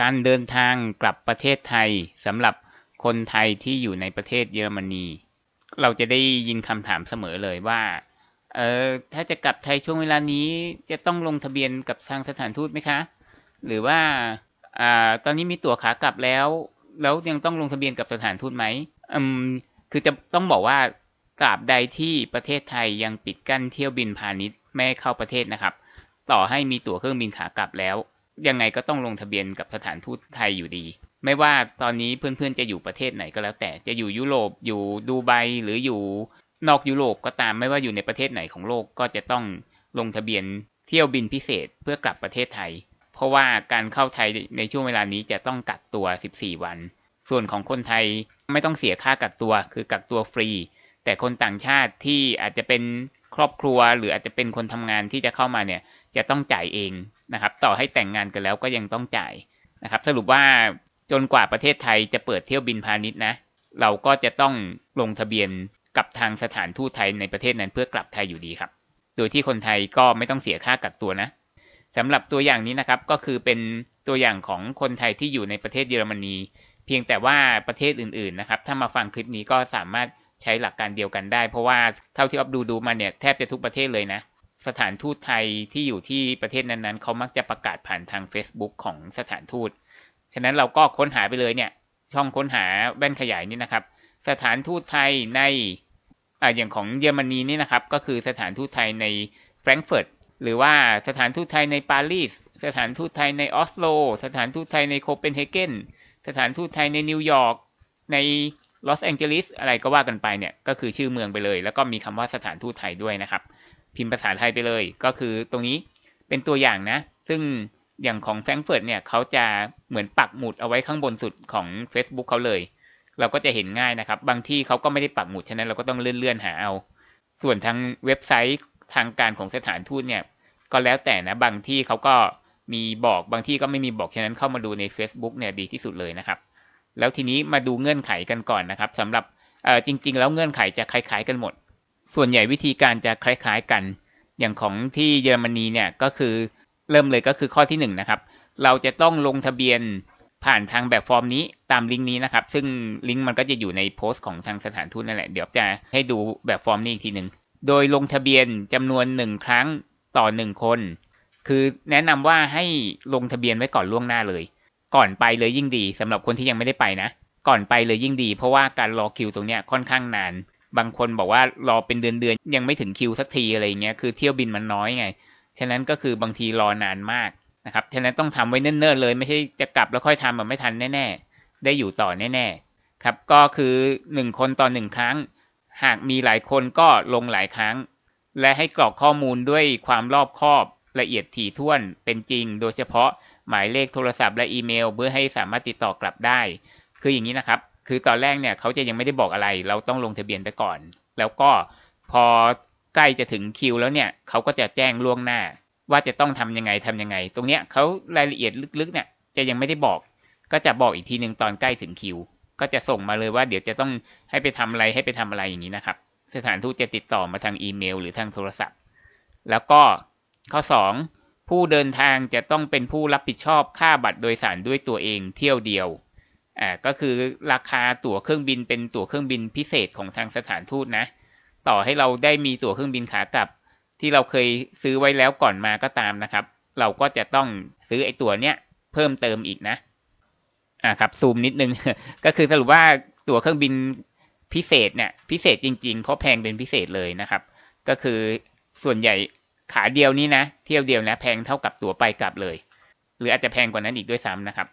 การเดินทางกลับประเทศไทยสำหรับคนไทยที่อยู่ในประเทศเยอรมนีเราจะได้ยินคำถามเสมอเลยว่าเออถ้าจะกลับไทยช่วงเวลานี้จะต้องลงทะเบียนกับทางสถานทูตไหมคะหรือว่าอ่าตอนนี้มีตั๋วขากลับแล้ว แล้วยังต้องลงทะเบียนกับสถานทูตไหมอืมคือจะต้องบอกว่ากราบใดที่ประเทศไทยยังปิดกั้นเที่ยวบินพาณิชย์ไม่เข้าประเทศนะครับ ต่อให้มีตั๋วเครื่องบินขากลับแล้วยังไงก็ต้องลงทะเบียนกับสถานทูตไทยอยู่ดี ไม่ว่าตอนนี้เพื่อนๆจะอยู่ประเทศไหนก็แล้ว แต่จะอยู่ยุโรป อยู่ดูไบหรืออยู่นอกยุโรปก็ตามไม่ว่าอยู่ในประเทศไหนของโลกก็จะต้องลงทะเบียนเที่ยวบินพิเศษเพื่อกลับประเทศไทย เพราะว่าการเข้าไทยในช่วงเวลานี้จะต้องกักตัว 14 วัน ส่วนของคนไทยไม่ต้องเสียค่ากักตัว คือกักตัวฟรี แต่คนต่างชาติที่อาจจะเป็นครอบครัว หรืออาจจะเป็นคนทำงานที่จะเข้ามาเนี่ยจะต้องจ่ายเองนะครับต่อให้แต่งงานกันแล้วก็ยังต้องจ่ายนะครับสรุปว่าจนกว่าประเทศไทยจะเปิดเที่ยวบินพาณิชย์นะเราก็จะต้องลงทะเบียนกับทางสถานทูตไทยในประเทศนั้นเพื่อกลับไทยอยู่ดีครับ โดยที่คนไทยก็ไม่ต้องเสียค่ากักตัวนะสำหรับตัวอย่างนี้นะครับก็คือเป็นตัวอย่างของคนไทยที่อยู่ในประเทศเยอรมนีเพียงแต่ว่าประเทศอื่นๆนะครับ ถ้ามาฟังคลิปนี้ก็สามารถใช้หลักการเดียวกันได้เพราะว่าเท่าที่อับดูดูมาเนี่ยแทบจะทุกประเทศเลยนะสถานทูตไทยที่อยู่ที่ประเทศนั้นๆ เขามักจะประกาศผ่านทาง Facebook ของสถานทูต ฉะนั้นเราก็ค้นหาไปเลยเนี่ย ช่องค้นหาแว่นขยายนี่นะครับ สถานทูตไทยในออย่างของเยอรมนีนี่นะครับ ก็คือสถานทูตไทยในแฟรงก์เฟิร์ต หรือว่าสถานทูตไทยในปารีส สถานทูตไทยในออสโล สถานทูตไทยในโคเปนเฮเกน สถานทูตไทยในนิวยอร์กในลอสแองเจลิสอะไรก็ว่ากันไปเนี่ย ก็คือชื่อเมืองไปเลย แล้วก็มีคำว่าสถานทูตไทยด้วยนะครับพิมพ์ภาษาไทยไปเลยก็คือตรงนี้เป็นตัวอย่างนะ ซึ่งอย่างของแฟรงเฟิร์ตเนี่ยเขาจะเหมือนปักหมุดเอาไว้ข้างบนสุดของ Facebook เขาเลย เราก็จะเห็นง่ายนะครับ บางที่เขาก็ไม่ได้ปักหมุดฉะนั้นเราก็ต้องเลื่อนๆหาเอา ส่วนทางเว็บไซต์ทางการของสถานทูตเนี่ยก็แล้วแต่นะบางที่เขาก็มีบอกบางที่ก็ไม่มีบอก ฉะนั้นเข้ามาดูใน Facebook เนี่ยดีที่สุดเลยนะครับ แล้วทีนี้มาดูเงื่อนไขกันก่อนนะครับ สำหรับจริงๆ แล้วเงื่อนไขจะคล้ายๆกันหมดส่วนใหญ่วิธีการจะคล้ายๆกัน อย่างของที่เยอรมนีเนี่ยก็คือเริ่มเลยก็คือข้อที่1นนะครับเราจะต้องลงทะเบียนผ่านทางแบบฟอร์มนี้ตามลิงก์นี้นะครับซึ่งลิงก์มันก็จะอยู่ในโพสต์ของทางสถานทูตนั่นแหละเดี๋ยวจะให้ดูแบบฟอร์มนี้อีกทีหนึ่งโดยลงทะเบียนจำนวนหนึ่งครั้งต่อหนึ่งคน คือแนะนำว่าให้ลงทะเบียนไว้ก่อนล่วงหน้าเลย ก่อนไปเลยยิ่งดีสำหรับคนที่ยังไม่ได้ไปนะ ก่อนไปเลยยิ่งดีเพราะว่าการรอคิวตรงนี้ค่อนข้างนานบางคนบอกว่ารอเป็นเดือนเดือนยังไม่ถึงคิวสักทีอะไรเงี้ยคือเที่ยวบินมันน้อยไง ฉะนั้นก็คือบางทีรอนานมากนะครับฉะนั้นต้องทำไว้เนิ่นๆ เลย ไม่ใช่จะกลับแล้วค่อยทำแบบไม่ทันแน่ๆได้อยู่ต่อแน่ๆ ครับก็คือหนึ่งคนต่อหนึ่งครั้ง หากมีหลายคนก็ลงหลายครั้ง และให้กรอกข้อมูลด้วยความรอบคอบละเอียดถี่ถ้วนเป็นจริง โดยเฉพาะหมายเลขโทรศัพท์และอีเมลเพื่อให้สามารถติดต่อกลับได้ คืออย่างนี้นะครับคือตอนแรกเนี่ยเขาจะยังไม่ได้บอกอะไร เราต้องลงทะเบียนไปก่อน แล้วก็พอใกล้จะถึงคิวแล้วเนี่ยเขาก็จะแจ้งล่วงหน้า ว่าจะต้องทำยังไงทํำยังไง ตรงเนี้ยเขารายละเอียดลึกๆเนี่ยจะยังไม่ได้บอก ก็จะบอกอีกทีหนึ่งตอนใกล้ถึงคิวก็จะส่งมาเลยว่าเดี๋ยวจะต้องให้ไปทำอะไรให้ไปทำอะไรอย่างนี้นะครับสถานทูตจะติดต่อมาทางอีเมลหรือทางโทรศัพท์ แล้วก็ข้อ 2 ผู้เดินทางจะต้องเป็นผู้รับผิดชอบค่าบัตรโดยสารด้วยตัวเองเที่ยวเดียวอ่าก็คือราคาตั๋วเครื่องบินเป็นตั๋วเครื่องบินพิเศษของทางสถานทูตนะ ต่อให้เราได้มีตั๋วเครื่องบินขากลับ ที่เราเคยซื้อไว้แล้วก่อนมาก็ตามนะครับ เราก็จะต้องซื้อไอ้ตั๋วเนี้ย เพิ่มเติมอีกนะ อ่าครับ ซูมนิดนึงก็คือสรุปว่าตั๋วเครื่องบินพิเศษเนี่ยพิเศษจริงๆเพราะแพงเป็นพิเศษเลยนะครับ ก็คือส่วนใหญ่ขาเดียวนี้นะเที่ยวเดียวนะแพงเท่ากับตั๋วไปกลับเลย หรืออาจจะแพงกว่านั้นอีกด้วยซ้ำนะครับ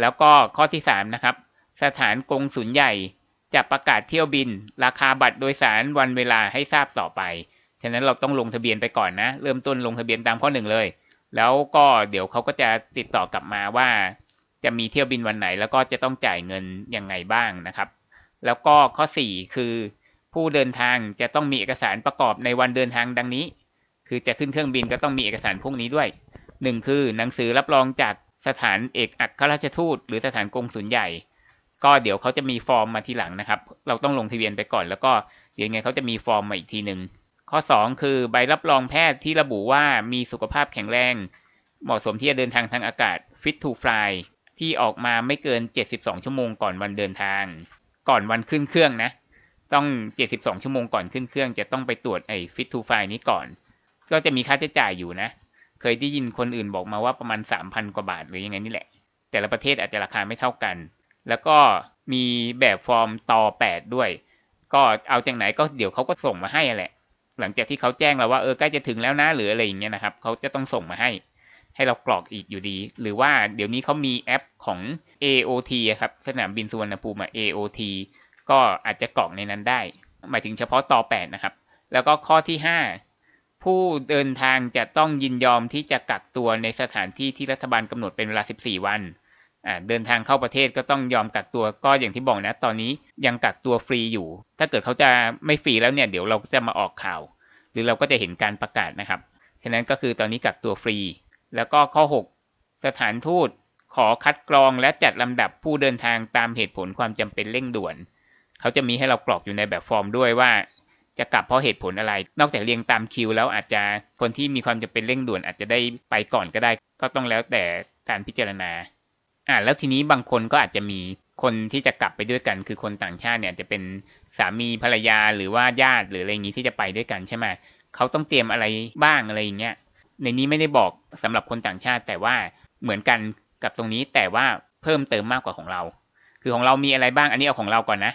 แล้วก็ข้อที่3นะครับ สถานกงศูนย์ใหญ่จะประกาศเที่ยวบิน ราคาบัตรโดยสารวันเวลาให้ทราบต่อไป ฉะนั้นเราต้องลงทะเบียนไปก่อนนะ เริ่มต้นลงทะเบียนตามข้อหนึ่งเลย แล้วก็เดี๋ยวเขาก็จะติดต่อกลับมาว่า จะมีเที่ยวบินวันไหน แล้วก็จะต้องจ่ายเงินยังไงบ้างนะครับ แล้วก็ข้อ 4 คือ ผู้เดินทางจะต้องมีเอกสารประกอบในวันเดินทางดังนี้ คือจะขึ้นเครื่องบินก็ต้องมีเอกสารพวกนี้ด้วย 1 คือหนังสือรับรองจากสถานเอกอัครราชทูตหรือสถานกงสุลใหญ่ ก็เดี๋ยวเขาจะมีฟอร์มมาทีหลังนะครับ เราต้องลงทะเบียนไปก่อนแล้วก็ เดี๋ยวไงเขาจะมีฟอร์มมาอีกทีหนึ่งข้อ 2 คือใบรับรองแพทย์ที่ระบุว่ามีสุขภาพแข็งแรง เหมาะสมที่จะเดินทางทางอากาศ fit to fly ที่ออกมาไม่เกิน 72 ชั่วโมงก่อนวันเดินทาง ก่อนวันขึ้นเครื่องนะ ต้อง 72 ชั่วโมงก่อนขึ้นเครื่องจะต้องไปตรวจไอ้ fit to fly นี้ก่อน ก็จะมีค่าใช้จ่ายอยู่นะเคยได้ยินคนอื่นบอกมาว่าประมาณสามพันกว่าบาท หรือยังไงนี่แหละ แต่ละประเทศอาจจะราคาไม่เท่ากัน แล้วก็มีแบบฟอร์มต่อแปดด้วย ก็เอาจากไหนก็เดี๋ยวเขาก็ส่งมาให้แหละ หลังจากที่เขาแจ้งเราว่า เออใกล้จะถึงแล้วนะหรืออะไรอย่างเงี้ยนะครับ เขาจะต้องส่งมาให้ ให้เรากรอกอีกอยู่ดี หรือว่าเดี๋ยวนี้เขามีแอปของ AOT ครับสนามบินสุวรรณภูมิ AOT ก็อาจจะกรอกในนั้นได้ หมายถึงเฉพาะต่อแปดนะครับ แล้วก็ข้อที่ห้าผู้เดินทางจะต้องยินยอมที่จะกักตัวในสถานที่ที่รัฐบาลกำหนดเป็นเวลา 14 วันเดินทางเข้าประเทศก็ต้องยอมกักตัว ก็อย่างที่บอกนะ ตอนนี้ยังกักตัวฟรีอยู่ ถ้าเกิดเขาจะไม่ฟรีแล้วเนี่ย เดี๋ยวเราจะมาออกข่าว หรือเราก็จะเห็นการประกาศนะครับ ฉะนั้นก็คือตอนนี้กักตัวฟรี แล้วก็ข้อ 6 สถานทูตขอคัดกรองและจัดลำดับผู้เดินทางตามเหตุผลความจำเป็นเร่งด่วน เขาจะมีให้เรากรอกอยู่ในแบบฟอร์มด้วยว่าจะกลับเพราะเหตุผลอะไร นอกจากเรียงตามคิว แล้วอาจจะคนที่มีความจำเป็นเร่งด่วน อาจจะได้ไปก่อนก็ได้ ก็ต้องแล้วแต่การพิจารณาอ่าแล้วทีนี้บางคนก็อาจจะมีคนที่จะกลับไปด้วยกัน คือคนต่างชาติเนี่ยจะเป็นสามีภรรยาหรือว่าญาติ หรืออะไรอย่างนี้ที่จะไปด้วยกันใช่ไหมเขาต้องเตรียมอะไรบ้างอะไรอย่างเงี้ยในนี้ไม่ได้บอกสำหรับคนต่างชาติ แต่ว่าเหมือนกันกับตรงนี้แต่ว่าเพิ่มเติมมากกว่าของเรา คือของเรามีอะไรบ้างอันนี้เอาของเราก่อนนะ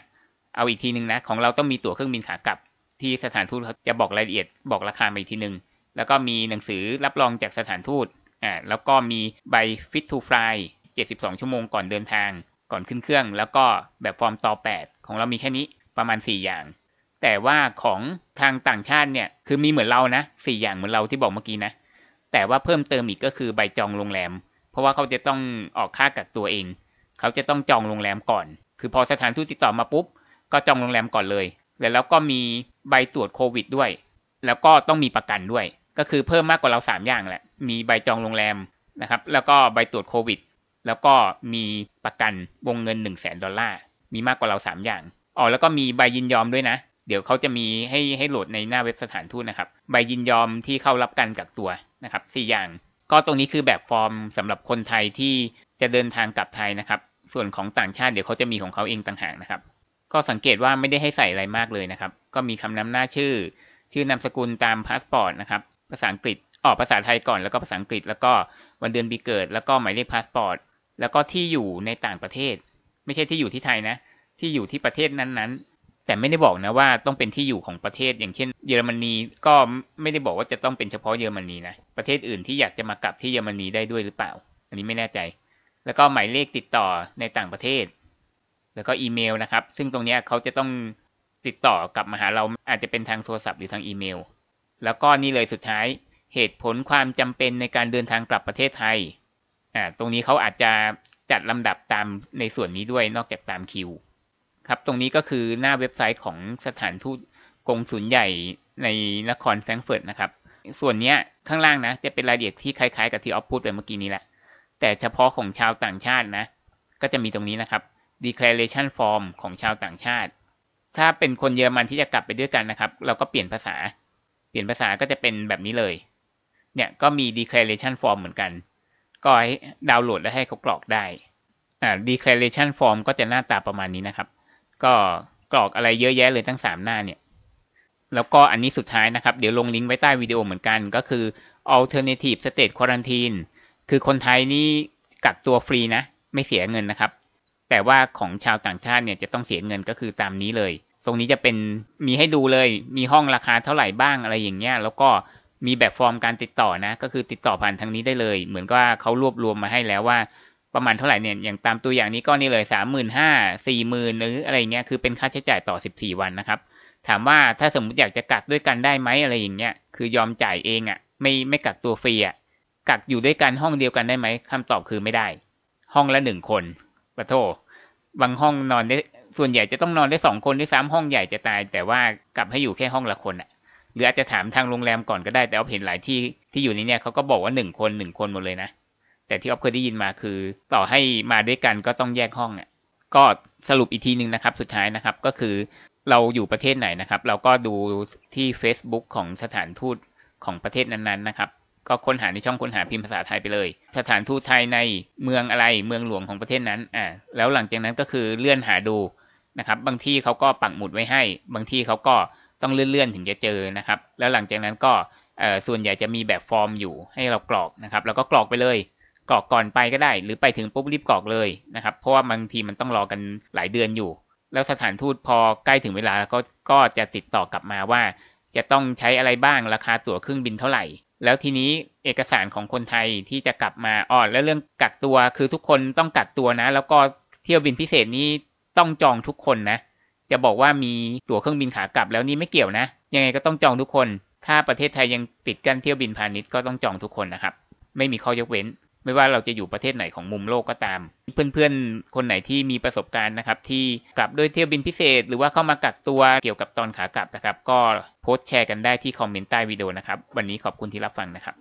เอาอีกทีหนึ่งนะ ของเราต้องมีตั๋วเครื่องบินขากลับที่สถานทูตจะบอกรายละเอียดบอกราคามาอีกทีหนึ่งแล้วก็มีหนังสือรับรองจากสถานทูตอ่าแล้วก็มีใบ fit to fly 72 ชั่วโมงก่อนเดินทางก่อนขึ้นเครื่อง แล้วก็แบบฟอร์มต่อ 8 ของเรามีแค่นี้ประมาณ 4 อย่าง แต่ว่าของทางต่างชาติเนี่ยคือมีเหมือนเรานะ 4 อย่างเหมือนเราที่บอกเมื่อกี้นะ แต่ว่าเพิ่มเติมอีกก็คือใบจองโรงแรมเพราะว่าเขาจะต้องออกค่ากักตัวเอง เขาจะต้องจองโรงแรมก่อน คือพอสถานทูตติดต่อมาปุ๊บ ก็จองโรงแรมก่อนเลยแล้วก็มีใบตรวจโควิดด้วย แล้วก็ต้องมีประกันด้วย ก็คือเพิ่มมากกว่าเราสามอย่างแหละ มีใบจองโรงแรมนะครับ แล้วก็ใบตรวจโควิด แล้วก็มีประกันวงเงินหนึ่งแสนดอลลาร์ มีมากกว่าเราสามอย่าง อ๋อ แล้วก็มีใบยินยอมด้วยนะ เดี๋ยวเขาจะมีให้ให้โหลดในหน้าเว็บสถานทูตนะครับ ใบยินยอมที่เข้ารับการกักตัวนะครับสี่อย่าง ก็ตรงนี้คือแบบฟอร์มสำหรับคนไทยที่จะเดินทางกลับไทยนะครับ ส่วนของต่างชาติ เดี๋ยวเขาจะมีของเขาเองต่างหากนะครับก็สังเกตว่าไม่ได้ให้ใส่อะไรมากเลยนะครับ ก็มีคำนำหน้าชื่อ ชื่อนามสกุลตามพาสปอร์ตนะครับ ภาษาอังกฤษออกภาษาไทยก่อนแล้วก็ภาษาอังกฤษ แล้วก็วันเดือนปีเกิด แล้วก็หมายเลขพาสปอร์ตแล้วก็ที่อยู่ในต่างประเทศ ไม่ใช่ที่อยู่ที่ไทยนะที่อยู่ที่ประเทศนั้นๆ แต่ไม่ได้บอกนะว่าต้องเป็นที่อยู่ของประเทศ อย่างเช่น เยอรมนีก็ไม่ได้บอกว่าจะต้องเป็นเฉพาะเยอรมนีนะประเทศอื่นที่อยากจะมากลับที่เยอรมนีได้ด้วยหรือเปล่า อันนี้ไม่แน่ใจ แล้วก็หมายเลขติดต่อในต่างประเทศแล้วก็อีเมลนะครับ ซึ่งตรงนี้เขาจะต้องติดต่อกับมาหาเราอาจจะเป็นทางโทรศัพท์หรือทางอีเมล แล้วก็นี่เลยสุดท้ายเหตุผลความจำเป็นในการเดินทางกลับประเทศไทย อ่า ตรงนี้เขาอาจจะจัดลำดับตามในส่วนนี้ด้วยนอกจากตามคิว ครับ ตรงนี้ก็คือหน้าเว็บไซต์ของสถานทูตกงศูนย์ใหญ่ในนครแฟรงก์เฟิร์ตนะครับ ส่วนนี้ข้างล่างนะจะเป็นรายละเอียดที่คล้ายๆกับที่ออฟพูดไปเมื่อกี้นี้แหละ แต่เฉพาะของชาวต่างชาตินะ ก็จะมีตรงนี้นะครับ declaration form ของชาวต่างชาติ ถ้าเป็นคนเยอรมันที่จะกลับไปด้วยกันนะครับ เราก็เปลี่ยนภาษา เปลี่ยนภาษาก็จะเป็นแบบนี้เลย เนี่ยก็มี declaration form เหมือนกัน ก็ให้ดาวน์โหลดแล้วให้เขากรอกได้อ่า declaration form ก็จะหน้าตาประมาณนี้นะครับ ก็กรอกอะไรเยอะแยะเลยทั้งสามหน้าเนี่ย แล้วก็อันนี้สุดท้ายนะครับ เดี๋ยวลงลิงก์ไว้ใต้วิดีโอเหมือนกัน ก็คือ alternative state quarantine คือคนไทยนี่กักตัวฟรีนะ ไม่เสียเงินนะครับแต่ว่าของชาวต่างชาติเนี่ยจะต้องเสียเงินก็คือตามนี้เลย ตรงนี้จะเป็นมีให้ดูเลย มีห้องราคาเท่าไหร่บ้างอะไรอย่างเงี้ย แล้วก็มีแบบฟอร์มการติดต่อนะ ก็คือติดต่อผ่านทางนี้ได้เลย เหมือนก่าเขารวบรวมมาให้แล้วว่าประมาณเท่าไหร่เนี่ย อย่างตามตัวอย่างนี้ก็นี่เลยสามหมื่นห้า สี่หมื่นหรืออะไรเงี้ย คือเป็นค่าใช้จ่ายต่อสิบสี่วันนะครับ ถามว่าถ้าสมมติอยากจะกักด้วยกันได้ไหมอะไรอย่างเงี้ย คือยอมจ่ายเองอะ่ะ ไม่ไม่กักตัวฟรีอะ่ะ กักอยู่ด้วยกันห้องเดียวกันได้ไหมคำตอบคือไม่ได้ ห้องละหนึ่งคนปะโทบางห้องนอนได้ส่วนใหญ่จะต้องนอนได้สองคนด้สามห้องใหญ่จะตายแต่ว่ากลับให้อยู่แค่ห้องละคนอะหรืออาจจะถามทางโรงแรมก่อนก็ได้แต่เอาเห็นหลายที่ที่อยู่ในเนี่ยเขาก็บอกว่าหนึ่งคนหนึ่งคนหมดเลยนะ แต่ที่ออฟเคยได้ยินมาคือต่อให้มาด้วยกันก็ต้องแยกห้องอะ่ะก็สรุปอีกทีหนึ่งนะครับ สุดท้ายนะครับก็คือเราอยู่ประเทศไหนนะครับ เราก็ดูที่ Facebook ของสถานทูตของประเทศนั้นๆนะครับก็ค้นหาในช่องค้นหาพิมพ์ภาษาไทยไปเลย สถานทูตไทยในเมืองอะไร เมืองหลวงของประเทศนั้นอ่าแล้วหลังจากนั้นก็คือเลื่อนหาดูนะครับ บางที่เขาก็ปักหมุดไว้ให้ บางที่เขาก็ต้องเลื่อนๆถึงจะเจอนะครับ แล้วหลังจากนั้นก็ส่วนใหญ่จะมีแบบฟอร์มอยู่ ให้เรากรอกนะครับ แล้วก็กรอกไปเลย กรอกก่อนไปก็ได้ หรือไปถึงปุ๊บรีบกรอกเลยนะครับ เพราะว่าบางทีมันต้องรอกันหลายเดือนอยู่ แล้วสถานทูตพอใกล้ถึงเวลาก็ก็จะติดต่อกลับมาว่า จะต้องใช้อะไรบ้าง ราคาตั๋วเครื่องบินเท่าไหร่แล้วทีนี้เอกสารของคนไทยที่จะกลับมาอ๋อแล้วเรื่องกักตัวคือทุกคนต้องกักตัวนะ แล้วก็เที่ยวบินพิเศษนี้ต้องจองทุกคนนะ จะบอกว่ามีตั๋วเครื่องบินขากลับแล้วนี่ไม่เกี่ยวนะยังไงก็ต้องจองทุกคน ถ้าประเทศไทยยังปิดกั้นเที่ยวบินพาณิชย์ก็ต้องจองทุกคนนะครับ ไม่มีข้อยกเว้นไม่ว่าเราจะอยู่ประเทศไหนของมุมโลกก็ตามเพื่อนๆคนไหนที่มีประสบการณ์นะครับ ที่กลับด้วยเที่ยวบินพิเศษ หรือว่าเข้ามากักตัวเกี่ยวกับตอนขากลับนะครับก็โพสต์แชร์กันได้ที่คอมเมนต์ใต้วิดีโอนะครับวันนี้ขอบคุณที่รับฟังนะครับ